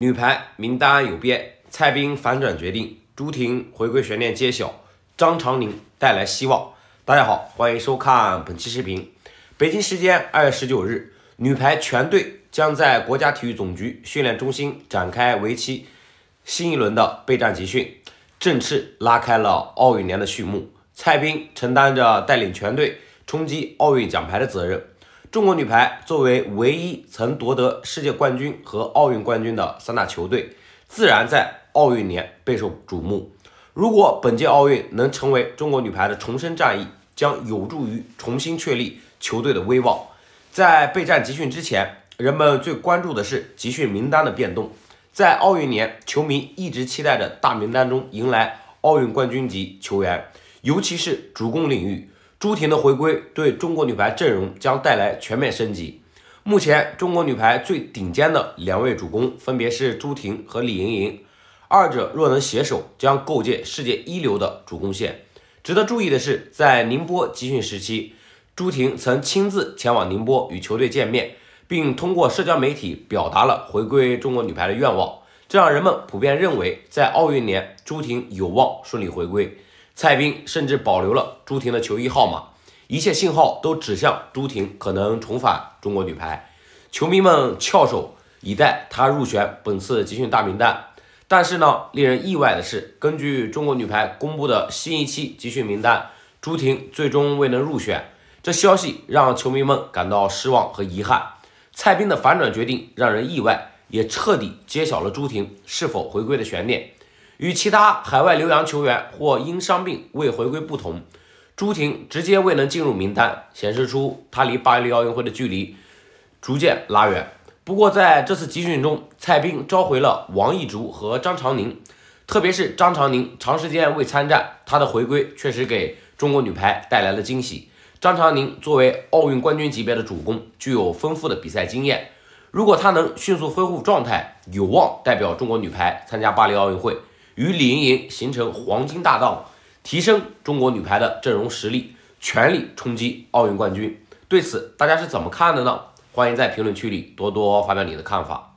女排名单有变，蔡斌反转决定，朱婷回归悬念揭晓，张常宁带来希望。大家好，欢迎收看本期视频。北京时间二月十九日，女排全队将在国家体育总局训练中心展开为期新一轮的备战集训，正式拉开了奥运年的序幕。蔡斌承担着带领全队冲击奥运奖牌的责任。中国女排作为唯一曾夺得世界冠军和奥运冠军的三大球队，自然在奥运年备受瞩目。如果本届奥运能成为中国女排的重生战役，将有助于重新确立球队的威望。在备战集训之前，人们最关注的是集训名单的变动。在奥运年，球迷一直期待着大名单中迎来奥运冠军级球员，尤其是主攻领域。朱婷的回归对中国女排阵容将带来全面升级。目前，中国女排最顶尖的两位主攻分别是朱婷和李盈莹，二者若能携手，将构建世界一流的主攻线。值得注意的是，在宁波集训时期，朱婷曾亲自前往宁波与球队见面，并通过社交媒体表达了回归中国女排的愿望。这让人们普遍认为，在奥运年，朱婷有望顺利回归。蔡斌甚至保留了朱婷的球衣号码，一切信号都指向朱婷可能重返中国女排，球迷们翘首以待她入选本次集训大名单。但是呢，令人意外的是，根据中国女排公布的新一期集训名单，朱婷最终未能入选，这消息让球迷们感到失望和遗憾。蔡斌的反转决定让人意外，也彻底揭晓了朱婷是否回归的悬念。与其他海外留洋球员或因伤病未回归不同，朱婷直接未能进入名单，显示出她离巴黎奥运会的距离逐渐拉远。不过，在这次集训中，蔡斌召回了王艺竹和张常宁，特别是张常宁长时间未参战，她的回归确实给中国女排带来了惊喜。张常宁作为奥运冠军级别的主攻，具有丰富的比赛经验，如果她能迅速恢复状态，有望代表中国女排参加巴黎奥运会。与李盈莹形成黄金搭档，提升中国女排的阵容实力，全力冲击奥运冠军。对此，大家是怎么看的呢？欢迎在评论区里多多发表你的看法。